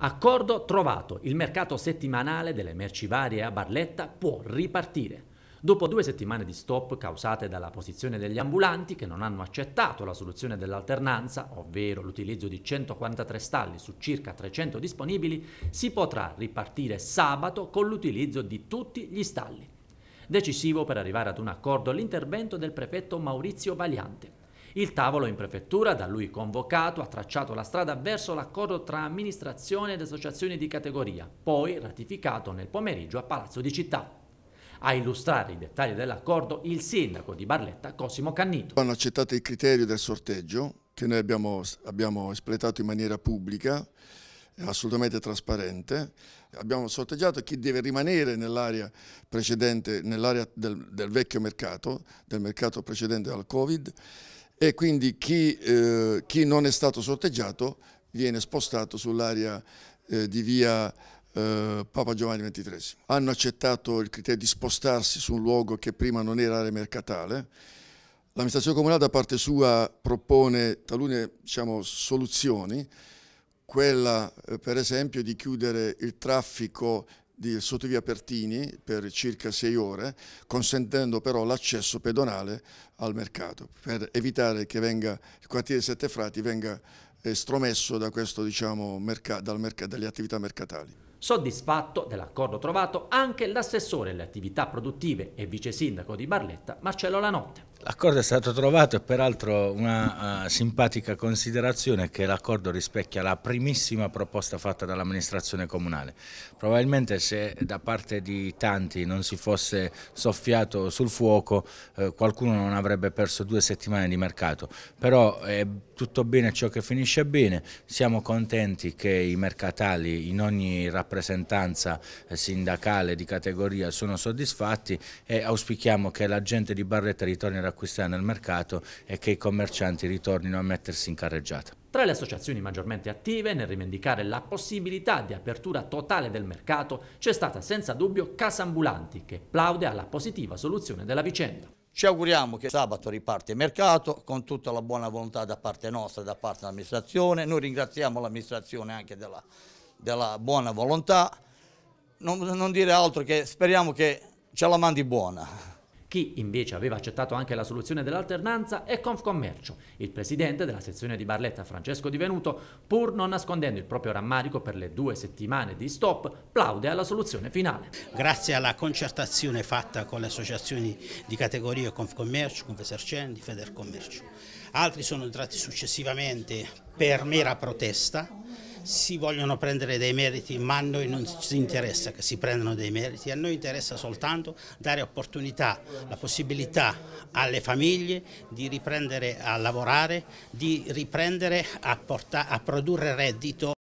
Accordo trovato, il mercato settimanale delle merci varie a Barletta può ripartire. Dopo due settimane di stop causate dalla posizione degli ambulanti che non hanno accettato la soluzione dell'alternanza, ovvero l'utilizzo di 143 stalli su circa 300 disponibili, si potrà ripartire sabato con l'utilizzo di tutti gli stalli. Decisivo per arrivare ad un accordo l'intervento del prefetto Maurizio Valiante. Il tavolo in prefettura, da lui convocato, ha tracciato la strada verso l'accordo tra amministrazione ed associazioni di categoria, poi ratificato nel pomeriggio a Palazzo di Città. A illustrare i dettagli dell'accordo il sindaco di Barletta Cosimo Cannito. Hanno accettato i criteri del sorteggio che noi abbiamo, abbiamo espletato in maniera pubblica assolutamente trasparente. Abbiamo sorteggiato chi deve rimanere nell'area precedente, nell'area del, del, vecchio mercato, del mercato precedente al Covid e quindi chi, eh, chi non è stato sorteggiato viene spostato sull'area eh, di via eh, Papa Giovanni XXIII. Hanno accettato il criterio di spostarsi su un luogo che prima non era area mercatale. L'amministrazione comunale da parte sua propone talune diciamo, soluzioni, quella eh, per esempio di chiudere il traffico di sottovia Pertini per circa sei ore, consentendo però l'accesso pedonale al mercato per evitare che venga, il quartiere Sette Frati venga estromesso da questo, diciamo, dal dalle attività mercatali. Soddisfatto dell'accordo trovato anche l'assessore alle attività produttive e vice sindaco di Barletta Marcello Lanotte. L'accordo è stato trovato e peraltro una uh, simpatica considerazione che l'accordo rispecchia la primissima proposta fatta dall'amministrazione comunale. Probabilmente se da parte di tanti non si fosse soffiato sul fuoco eh, qualcuno non avrebbe perso due settimane di mercato, però è tutto bene ciò che finisce bene, siamo contenti che i mercatali in ogni rappresentanza eh, sindacale di categoria sono soddisfatti e auspichiamo che la gente di Barretta ritorni a acquistare nel mercato e che i commercianti ritornino a mettersi in carreggiata. Tra le associazioni maggiormente attive nel rivendicare la possibilità di apertura totale del mercato c'è stata senza dubbio Casambulanti che plaude alla positiva soluzione della vicenda. Ci auguriamo che sabato riparte il mercato con tutta la buona volontà da parte nostra e da parte dell'amministrazione. Noi ringraziamo l'amministrazione anche della, della, buona volontà. Non, non dire altro che speriamo che ce la mandi buona. Chi invece aveva accettato anche la soluzione dell'alternanza è Confcommercio. Il presidente della sezione di Barletta, Francesco Di Venuto, pur non nascondendo il proprio rammarico per le due settimane di stop, plaude alla soluzione finale. Grazie alla concertazione fatta con le associazioni di categoria Confcommercio, Confesercenti, Federcommercio. Altri sono entrati successivamente per mera protesta si vogliono prendere dei meriti, ma a noi non ci interessa che si prendano dei meriti, a noi interessa soltanto dare opportunità, la possibilità alle famiglie di riprendere a lavorare, di riprendere a, a produrre reddito.